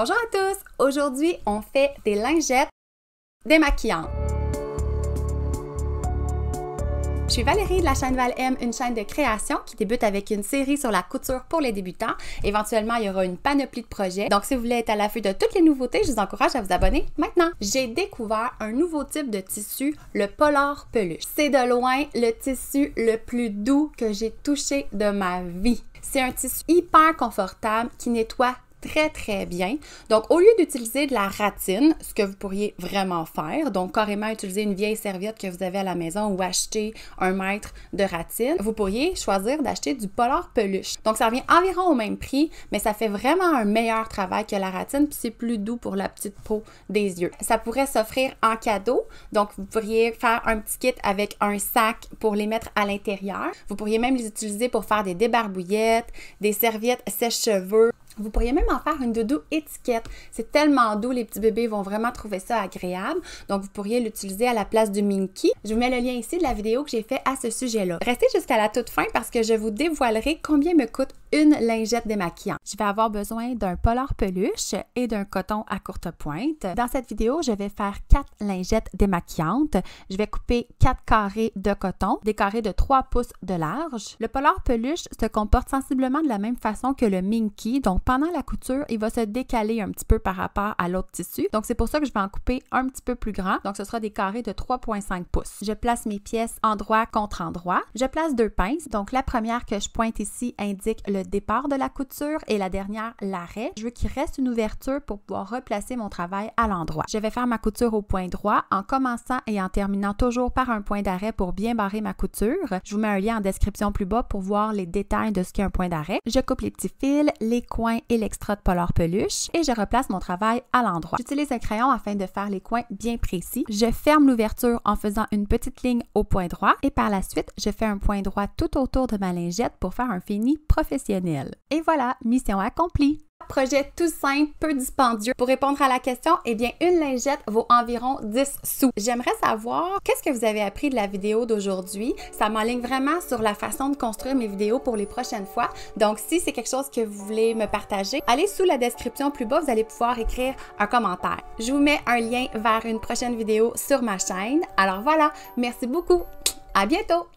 Bonjour à tous! Aujourd'hui, on fait des lingettes démaquillantes. Je suis Valérie de la chaîne Val M, une chaîne de création qui débute avec une série sur la couture pour les débutants. Éventuellement, il y aura une panoplie de projets. Donc, si vous voulez être à l'affût de toutes les nouveautés, je vous encourage à vous abonner maintenant. J'ai découvert un nouveau type de tissu, le polar peluche. C'est de loin le tissu le plus doux que j'ai touché de ma vie. C'est un tissu hyper confortable qui nettoie très très bien. Donc au lieu d'utiliser de la ratine, ce que vous pourriez vraiment faire, donc carrément utiliser une vieille serviette que vous avez à la maison ou acheter un mètre de ratine, vous pourriez choisir d'acheter du polar peluche. Donc ça revient environ au même prix, mais ça fait vraiment un meilleur travail que la ratine puis c'est plus doux pour la petite peau des yeux. Ça pourrait s'offrir en cadeau, donc vous pourriez faire un petit kit avec un sac pour les mettre à l'intérieur. Vous pourriez même les utiliser pour faire des débarbouillettes, des serviettes sèche-cheveux vous pourriez même en faire une doudou étiquette. C'est tellement doux, les petits bébés vont vraiment trouver ça agréable. Donc, vous pourriez l'utiliser à la place du Minky. Je vous mets le lien ici de la vidéo que j'ai fait à ce sujet-là. Restez jusqu'à la toute fin parce que je vous dévoilerai combien me coûte une lingette démaquillante. Je vais avoir besoin d'un polar peluche et d'un coton à courte pointe. Dans cette vidéo, je vais faire quatre lingettes démaquillantes. Je vais couper quatre carrés de coton, des carrés de 3 pouces de large. Le polar peluche se comporte sensiblement de la même façon que le minky, donc pendant la couture, il va se décaler un petit peu par rapport à l'autre tissu. Donc c'est pour ça que je vais en couper un petit peu plus grand. Donc ce sera des carrés de 3.5 pouces. Je place mes pièces endroit contre endroit. Je place deux pinces. Donc la première que je pointe ici indique le départ de la couture et la dernière l'arrêt. Je veux qu'il reste une ouverture pour pouvoir replacer mon travail à l'endroit. Je vais faire ma couture au point droit en commençant et en terminant toujours par un point d'arrêt pour bien barrer ma couture. Je vous mets un lien en description plus bas pour voir les détails de ce qu'est un point d'arrêt. Je coupe les petits fils, les coins et l'extra de polar peluche et je replace mon travail à l'endroit. J'utilise un crayon afin de faire les coins bien précis. Je ferme l'ouverture en faisant une petite ligne au point droit et par la suite, je fais un point droit tout autour de ma lingette pour faire un fini professionnel. Et voilà, mission accomplie! Projet tout simple, peu dispendieux. Pour répondre à la question, eh bien, une lingette vaut environ 10 sous. J'aimerais savoir qu'est-ce que vous avez appris de la vidéo d'aujourd'hui. Ça m'enligne vraiment sur la façon de construire mes vidéos pour les prochaines fois. Donc, si c'est quelque chose que vous voulez me partager, allez sous la description plus bas, vous allez pouvoir écrire un commentaire. Je vous mets un lien vers une prochaine vidéo sur ma chaîne. Alors voilà, merci beaucoup. À bientôt!